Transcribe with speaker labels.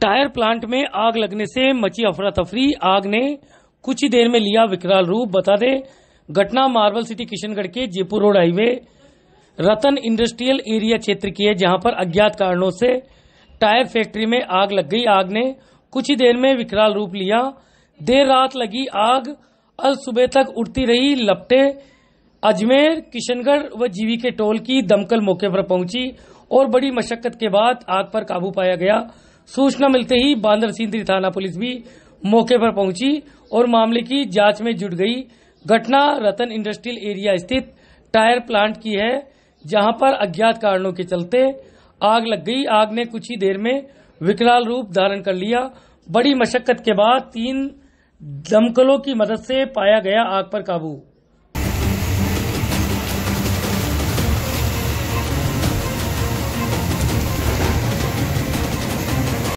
Speaker 1: tyre plant में आग लगने से मची अफरा तफरी आग ने कुछ ही देर में लिया विकराल रूप बता दे घटना मार्बल सिटी किशनगढ़ के Jaipur road highway Ratan industrial area क्षेत्र की है जहां पर अज्ञात कारणों से टायर फैक्ट्री में आग लग गई आग ने कुछ ही देर में विकराल रूप लिया देर रात लगी आग अल सुबह तक उड़ती रही लपटे अजमेर किशनगढ़ व जीवी के टोल की दमकल मौके पर पहुंची और बड़ी मशक्कत के बाद आग पर काबू पाया गया सूचना मिलते ही बांदर सिंदरी थाना पुलिस भी मौके पर पहुंची और मामले की जांच में जुट गई घटना रतन इंडस्ट्रियल एरिया स्थित टायर प्लांट की है जहां पर अज्ञात कारणों के चलते आग लग गई आग ने कुछ ही देर में विकराल रूप धारण कर लिया बड़ी मशक्कत के बाद तीन दमकलों की मदद से पाया गया आग पर काबू